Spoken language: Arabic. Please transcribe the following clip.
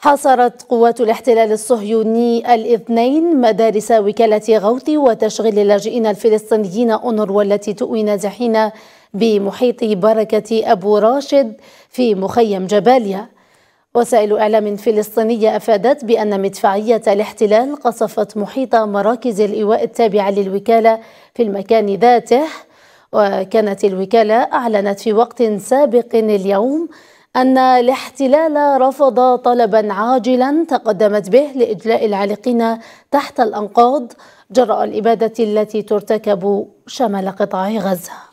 حاصرت قوات الاحتلال الصهيوني الاثنين مدارس وكالة غوث وتشغيل اللاجئين الفلسطينيين أونروا والتي تؤوي نازحين بمحيط بركة أبو راشد في مخيم جباليا وسائل إعلام فلسطينية أفادت بأن مدفعية الاحتلال قصفت محيط مراكز الإيواء التابعة للوكالة في المكان ذاته وكانت الوكالة أعلنت في وقت سابق اليوم أن الاحتلال رفض طلبا عاجلا تقدمت به لإجلاء العالقين تحت الأنقاض جراء الإبادة التي ترتكب شمال قطاع غزة